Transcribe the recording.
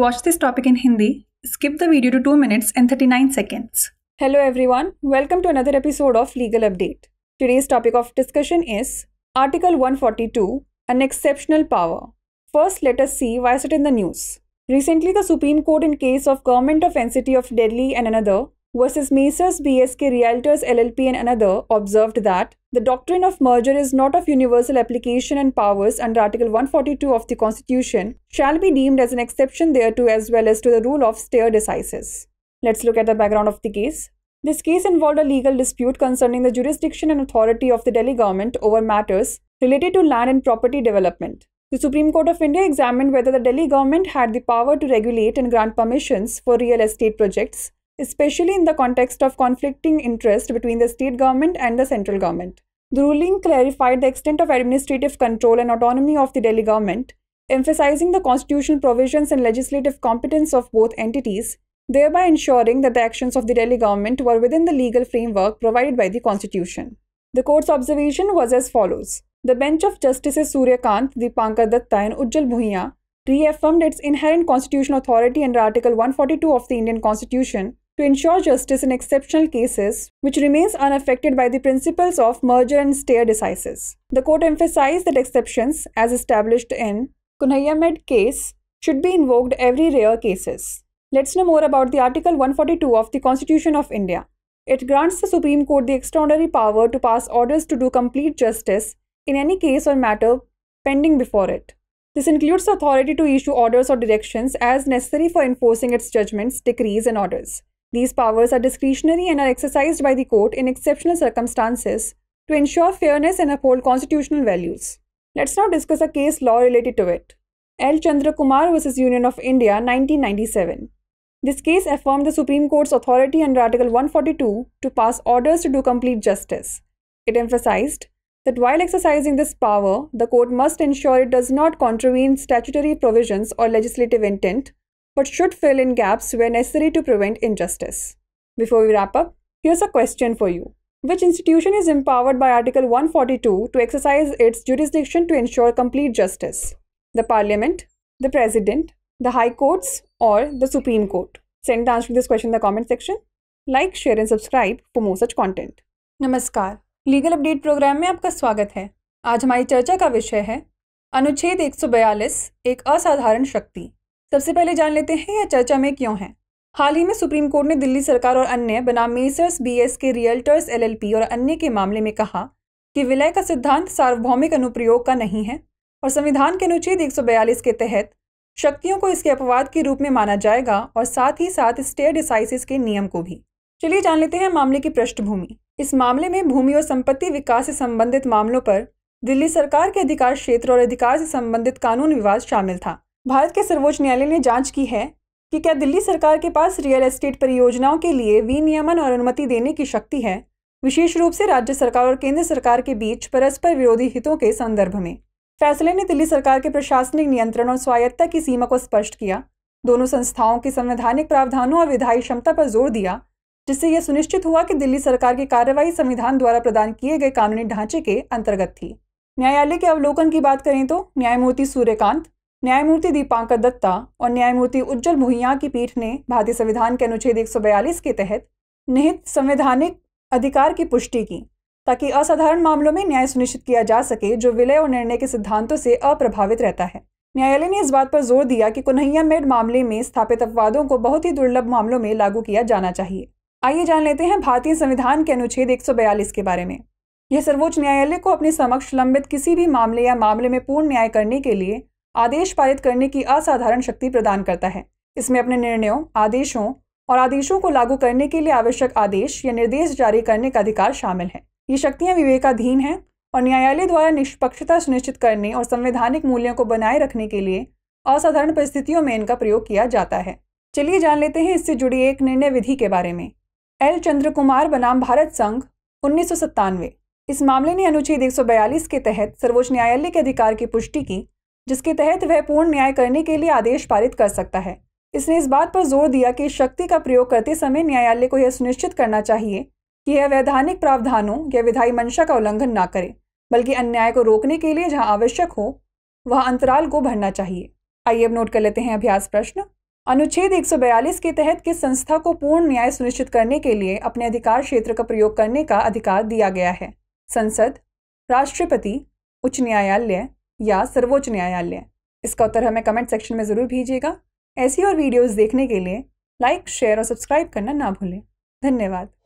watch this topic in Hindi, skip the video to 2 minutes and 39 seconds. Hello everyone, welcome to another episode of Legal Update. Today's topic of discussion is Article 142 An Exceptional Power. First, let us see why is it in the news. Recently, the Supreme Court, in case of Government of NCT of Delhi and another, versus Mesas BSK Realtors LLP and another observed that the doctrine of merger is not of universal application and powers under Article 142 of the Constitution shall be deemed as an exception thereto as well as to the rule of stare decisis. Let's look at the background of the case. This case involved a legal dispute concerning the jurisdiction and authority of the Delhi government over matters related to land and property development. The Supreme Court of India examined whether the Delhi government had the power to regulate and grant permissions for real estate projects especially in the context of conflicting interest between the state government and the central government. The ruling clarified the extent of administrative control and autonomy of the Delhi government, emphasizing the constitutional provisions and legislative competence of both entities, thereby ensuring that the actions of the Delhi government were within the legal framework provided by the constitution. The court's observation was as follows. The bench of Justices Suryakant, Dipankar Datta and Ujjal Bhuiya reaffirmed its inherent constitutional authority under Article 142 of the Indian Constitution to ensure justice in exceptional cases, which remains unaffected by the principles of merger and stare decisis. The court emphasized that exceptions, as established in Kunhayamed case, should be invoked every rare cases. Let's know more about the Article 142 of the Constitution of India. It grants the Supreme Court the extraordinary power to pass orders to do complete justice in any case or matter pending before it. This includes authority to issue orders or directions as necessary for enforcing its judgments, decrees, and orders. These powers are discretionary and are exercised by the court in exceptional circumstances to ensure fairness and uphold constitutional values. Let's now discuss a case law related to it. L. Chandra Kumar vs. Union of India, 1997. This case affirmed the Supreme Court's authority under Article 142 to pass orders to do complete justice. It emphasized that while exercising this power, the court must ensure it does not contravene statutory provisions or legislative intent, but should fill in gaps where necessary to prevent injustice. Before we wrap up, here's a question for you. Which institution is empowered by Article 142 to exercise its jurisdiction to ensure complete justice? The Parliament, the President, the High Courts, or the Supreme Court? Send the answer to this question in the comment section. Like, share and subscribe for more such content. Namaskar, legal update programme में आपका स्वागत है आज हमारी चर्चा का विषय है अनुच्छेद 142 एक असाधारण शक्ति सबसे पहले जान लेते हैं यह चर्चा में क्यों है हाल ही में सुप्रीम कोर्ट ने दिल्ली सरकार और अन्य बनाम Messrs BS K Realtors LLP और अन्य के मामले में कहा कि विलय का सिद्धांत सार्वभौमिक अनुप्रयोग का नहीं है और संविधान के अनुच्छेद 142 के तहत शक्तियों को इसके अपवाद के रूप में माना जाएगा और साथ ही साथ स्टेयर डिसाइसिस के नियम को भी चलिए जान लेते हैं मामले की पृष्ठभूमि इस मामले में भूमि और संपत्ति विकास से संबंधित मामलों पर दिल्ली सरकार के अधिकार क्षेत्र और अधिकार से संबंधित कानून विवाद शामिल था भारत के सर्वोच्च न्यायालय ने जांच की है कि क्या दिल्ली सरकार के पास रियल एस्टेट परियोजनाओं के लिए विनियमन और अनुमति देने की शक्ति है विशेष रूप से राज्य सरकार और केंद्र सरकार के बीच परस्पर विरोधी हितों के संदर्भ में फैसले ने दिल्ली सरकार के प्रशासनिक नियंत्रण और स्वायत्ता की सीमा को स्पष्ट किया दोनों संस्थाओं के संवैधानिक प्रावधानों और विधायी क्षमता पर जोर दिया जिससे यह सुनिश्चित हुआ कि दिल्ली सरकार की कार्यवाही संविधान द्वारा प्रदान किए गए कानूनी ढांचे के अंतर्गत थी न्यायालय के अवलोकन की बात करें तो न्यायमूर्ति सूर्यकांत न्यायमूर्ति दीपांकर दत्ता और न्यायमूर्ति उज्जवल मुहिया की पीठ ने भारतीय संविधान के अनुच्छेद एक के तहत निहित संवैधानिक अधिकार की पुष्टि की ताकि असाधारण मामलों में न्याय सुनिश्चित किया जा सके जो विलय और निर्णय के सिद्धांतों से अप्रभावित रहता है न्यायालय ने इस बात पर जोर दिया कि कन्हैया मेड मामले में स्थापित अपवादों को बहुत ही दुर्लभ मामलों में लागू किया जाना चाहिए आइए जान लेते हैं भारतीय संविधान के अनुच्छेद एक के बारे में यह सर्वोच्च न्यायालय को अपने समक्ष लंबित किसी भी मामले या मामले में पूर्ण न्याय करने के लिए आदेश पारित करने की असाधारण शक्ति प्रदान करता है इसमें अपने निर्णयों आदेशों और आदेशों को लागू करने के लिए आवश्यक आदेश या निर्देश जारी करने का अधिकार शामिल है ये शक्तियाँ विवेकाधीन हैं और न्यायालय द्वारा निष्पक्षता सुनिश्चित करने और संवैधानिक मूल्यों को बनाए रखने के लिए असाधारण परिस्थितियों में इनका प्रयोग किया जाता है चलिए जान लेते हैं इससे जुड़ी एक निर्णय विधि के बारे में एल चंद्र कुमार बनाम भारत संघ उन्नीस इस मामले ने अनुच्छेद 142 के तहत सर्वोच्च न्यायालय के अधिकार की पुष्टि की जिसके तहत वह पूर्ण न्याय करने के लिए आदेश पारित कर सकता है इसने इस बात पर जोर दिया कि शक्ति का प्रयोग करते समय न्यायालय को यह सुनिश्चित करना चाहिए कि यह वैधानिक प्रावधानों या विधायी मंशा का उल्लंघन न करे बल्कि अन्याय को रोकने के लिए जहां आवश्यक हो वहां अंतराल को भरना चाहिए आइए अब नोट कर लेते हैं अभ्यास प्रश्न अनुच्छेद 142 के तहत किस संस्था को पूर्ण न्याय सुनिश्चित करने के लिए अपने अधिकार क्षेत्र का प्रयोग करने का अधिकार दिया गया है संसद राष्ट्रपति उच्च न्यायालय या सर्वोच्च न्यायालय इसका उत्तर हमें कमेंट सेक्शन में ज़रूर भेजिएगा ऐसी और वीडियोस देखने के लिए लाइक शेयर और सब्सक्राइब करना ना भूलें धन्यवाद